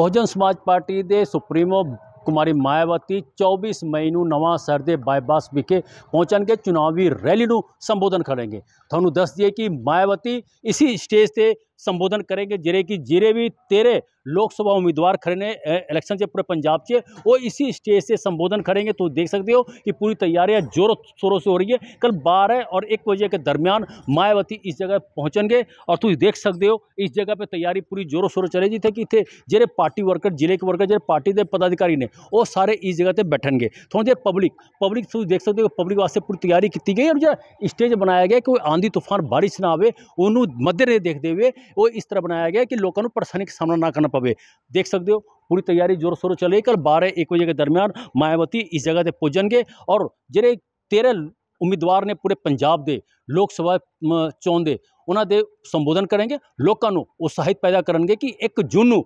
ਬਹੁਜਨ ਸਮਾਜ ਪਾਰਟੀ ਦੇ ਸੁਪਰੀਮੋ ਕੁਮਾਰੀ ਮਾਇਆਵਤੀ 24 ਮਈ ਨੂੰ ਨਵਾਂ ਸਰ ਦੇ ਬਾਈਪਾਸ ਵਿਖੇ ਪਹੁੰਚਣਗੇ ਚੁਣਾਵੀ ਰੈਲੀ ਨੂੰ ਸੰਬੋਧਨ ਕਰਨਗੇ ਤੁਹਾਨੂੰ ਦੱਸ ਦਈਏ ਕਿ ਮਾਇਆਵਤੀ ਇਸੇ ਸਟੇਜ ਤੇ संबोधन करेंगे जिरे की जिरे भी तेरे लोकसभा उम्मीदवार खड़े ने इलेक्शन से पूरे पंजाब से वो इसी स्टेज से संबोधन करेंगे तो देख सकते हो कि पूरी तैयारियां जोरों शोरों से हो रही है कल बारह और एक बजे के दरमियान मायावती इस जगह पहुंचेंगे और तुम देख सकते हो इस जगह पर तैयारी पूरी जोरों शोरों चलेगी थे कि थे जेरे पार्टी वर्कर जिले के वर्कर जेरे पार्टी के पदाधिकारी ने वो सारे इस जगह पर बैठेंगे थोड़ी देर पब्लिक पब्लिक तुम देख सकते हो पब्लिक वास्ते पूरी तैयारी की गई और जो स्टेज बनाया गया कि आंधी तूफान बारिश ना आवे उन्होंने मद्देनजर देखते हुए ਉਹ ਇਸ ਤਰ੍ਹਾਂ ਬਣਾਇਆ ਗਿਆ ਕਿ ਲੋਕਾਂ ਨੂੰ ਪਰੇਸ਼ਾਨੀ ਦਾ ਸਾਹਮਣਾ ਨਾ ਕਰਨਾ ਪਵੇ ਦੇਖ ਸਕਦੇ ਹੋ ਪੂਰੀ ਤਿਆਰੀ ਜ਼ੋਰ ਸ਼ੋਰ ਚੱਲੇ ਕਰ 12 1 ਵਜੇ ਦੇ ਦਰਮਿਆਨ ਮਾਇਆਵਤੀ ਇਸ ਜਗ੍ਹਾ ਤੇ ਪਹੁੰਚਣਗੇ ਔਰ ਜਿਹੜੇ 13 ਉਮੀਦਵਾਰ ਨੇ ਪੂਰੇ ਪੰਜਾਬ ਦੇ ਲੋਕ ਸਭਾ ਚੋਣ ਦੇ ਉਹਨਾਂ ਦੇ ਸੰਬੋਧਨ ਕਰਨਗੇ ਲੋਕਾਂ ਨੂੰ ਉਤਸ਼ਾਹਿਤ ਪੈਦਾ ਕਰਨਗੇ ਕਿ 1 ਜੂਨ ਨੂੰ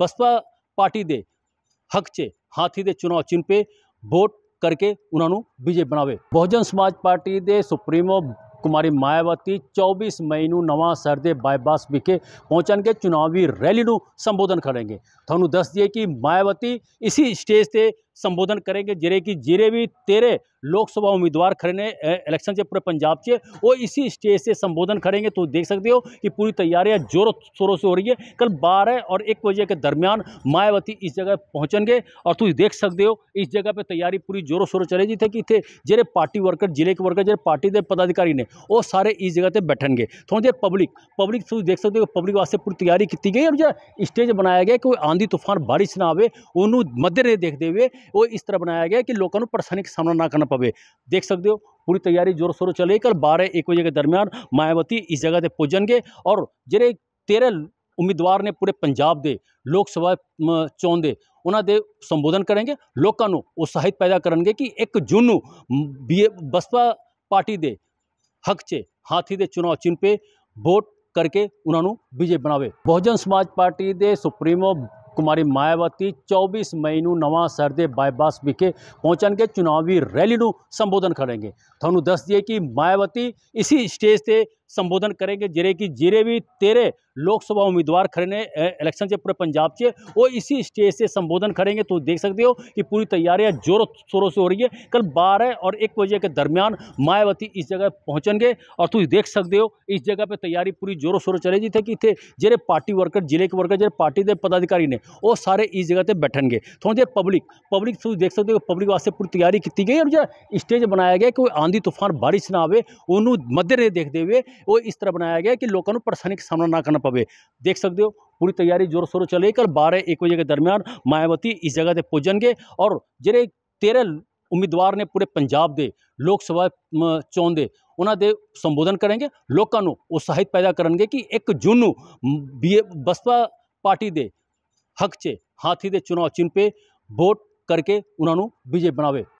ਬਸਪਾ ਪਾਰਟੀ ਦੇ ਹੱਕ 'ਚ ਹਾਥੀ ਦੇ ਚੋਣ ਚਿੰਪੇ 'ਤੇ ਵੋਟ ਕਰਕੇ ਉਹਨਾਂ ਨੂੰ ਵਿਜੇ ਬਣਾਵੇ ਬਹੁਜਨ ਸਮਾਜ ਪਾਰਟੀ ਦੇ ਸੁਪਰੀਮੋ कुमारी मायावती 24 मई ਨੂੰ ਨਵਾਂ ਸਰਦੇ ਬਾਈਪਾਸ ਵਿਖੇ ਪਹੁੰਚਣਗੇ ਚੁਣਾਵੀ ਰੈਲੀ ਨੂੰ ਸੰਬੋਧਨ ਕਰਨਗੇ ਤੁਹਾਨੂੰ ਦੱਸ ਦਈਏ ਕਿ ਮਾਇਆਵਤੀ ਇਸੇ ਸਟੇਜ ਤੇ संबोधन करेंगे जिरे की जिरे भी तेरे लोकसभा उम्मीदवार खड़े ने इलेक्शन से पूरे पंजाब से वो इसी स्टेज से संबोधन करेंगे तो देख सकते हो कि पूरी तैयारियां जोरों शोरों से हो रही है कल बारह और एक बजे के दरमियान मायावती इस जगह पहुंचेंगे और तुम देख सकते हो इस जगह पर तैयारी पूरी जोरों शोरों चलेगी थे कि थे जेरे पार्टी वर्कर जिले के वर्कर जेरे पार्टी के पदाधिकारी ने वो सारे इस जगह पर बैठेंगे थोड़ी देर पब्लिक पब्लिक तुम देख सकते हो पब्लिक वास्ते पूरी तैयारी की गई और जो स्टेज बनाया गया कि आंधी तूफान बारिश ना आवे उन्होंने मद्देनजर देखते हुए ਉਹ ਇਸ ਤਰ੍ਹਾਂ ਬਣਾਇਆ ਗਿਆ ਕਿ ਲੋਕਾਂ ਨੂੰ ਪਰੇਸ਼ਾਨੀ ਦਾ ਸਾਹਮਣਾ ਨਾ ਕਰਨਾ ਪਵੇ ਦੇਖ ਸਕਦੇ ਹੋ ਪੂਰੀ ਤਿਆਰੀ ਜ਼ੋਰ ਸ਼ੋਰ ਚੱਲੇ ਕੱਲ 12 1 ਵਜੇ ਦੇ ਦਰਮਿਆਨ ਮਾਇਆਵਤੀ ਇਸ ਜਗ੍ਹਾ ਤੇ ਪਹੁੰਚਣਗੇ ਔਰ ਜਿਹੜੇ 13 ਉਮੀਦਵਾਰ ਨੇ ਪੂਰੇ ਪੰਜਾਬ ਦੇ ਲੋਕ ਸਭਾ ਚੋਣ ਦੇ ਉਹਨਾਂ ਦੇ ਸੰਬੋਧਨ ਕਰਨਗੇ ਲੋਕਾਂ ਨੂੰ ਉਤਸ਼ਾਹਿਤ ਪੈਦਾ ਕਰਨਗੇ ਕਿ 1 ਜੂਨ ਨੂੰ ਬਸਪਾ ਪਾਰਟੀ ਦੇ ਹੱਕ 'ਚ ਹਾਥੀ ਦੇ ਚੋਣ ਚਿੰਨ੍ਹ 'ਤੇ ਵੋਟ ਕਰਕੇ ਉਹਨਾਂ ਨੂੰ ਵਿਜੇ ਬਣਾਵੇ ਬਹੁਜਨ ਸਮਾਜ ਪਾਰਟੀ ਦੇ ਸੁਪਰੀਮੋ कुमारी मायावती 24 मई ਨੂੰ ਨਵਾਂ ਸਰ ਦੇ ਬਾਈਪਾਸ ਵਿਖੇ ਪਹੁੰਚਣਗੇ ਚੁਣਾਵੀ ਰੈਲੀ ਨੂੰ ਸੰਬੋਧਨ ਕਰਨਗੇ ਤੁਹਾਨੂੰ ਦੱਸ ਦਈਏ ਕਿ ਮਾਇਆਵਤੀ ਇਸੇ ਸਟੇਜ ਤੇ संबोधन करेंगे जिरे की जिरे भी तेरे लोकसभा उम्मीदवार खड़े ने इलेक्शन से पूरे पंजाब से वो इसी स्टेज से संबोधन करेंगे तो देख सकते हो कि पूरी तैयारियां जोरों शोरों से हो रही है कल बारह और एक बजे के दरमियान मायावती इस जगह पहुंचेंगे और तुम देख सकते हो इस जगह पर तैयारी पूरी जोरों शोरों चलेगी थे कि थे जेरे पार्टी वर्कर जिले के वर्कर जेरे पार्टी के पदाधिकारी ने वो सारे इस जगह पर बैठेंगे थोड़ी देर पब्लिक पब्लिक तुम देख सकते हो पब्लिक वास्ते पूरी तैयारी की गई और जो स्टेज बनाया गया कि आंधी तूफान बारिश ना आवे उन्होंने मद्देनजर देखते हुए ਉਹ ਇਸ ਤਰ੍ਹਾਂ ਬਣਾਇਆ ਗਿਆ ਕਿ ਲੋਕਾਂ ਨੂੰ ਪਰੇਸ਼ਾਨੀ ਦਾ ਸਾਹਮਣਾ ਨਾ ਕਰਨਾ ਪਵੇ ਦੇਖ ਸਕਦੇ ਹੋ ਪੂਰੀ ਤਿਆਰੀ ਜ਼ੋਰ ਸ਼ੋਰ ਚੱਲੇ ਕਲ 12 1 ਵਜੇ ਦੇ ਦਰਮਿਆਨ ਮਾਇਆਵਤੀ ਇਸ ਜਗ੍ਹਾ ਤੇ ਪਹੁੰਚਣਗੇ ਔਰ ਜਿਹੜੇ 13 ਉਮੀਦਵਾਰ ਨੇ ਪੂਰੇ ਪੰਜਾਬ ਦੇ ਲੋਕ ਸਭਾ ਚੋਣ ਦੇ ਉਹਨਾਂ ਦੇ ਸੰਬੋਧਨ ਕਰਨਗੇ ਲੋਕਾਂ ਨੂੰ ਉਹ ਸਾਹਿਤ ਪੈਦਾ ਕਰਨਗੇ ਕਿ 1 ਜੂਨ ਨੂੰ ਬਸਪਾ ਪਾਰਟੀ ਦੇ ਹੱਕ 'ਚ ਹਾਥੀ ਦੇ ਚੋਣ ਚਿੰਪੇ 'ਤੇ ਵੋਟ ਕਰਕੇ ਉਹਨਾਂ ਨੂੰ ਵਿਜੇ ਬਣਾਵੇ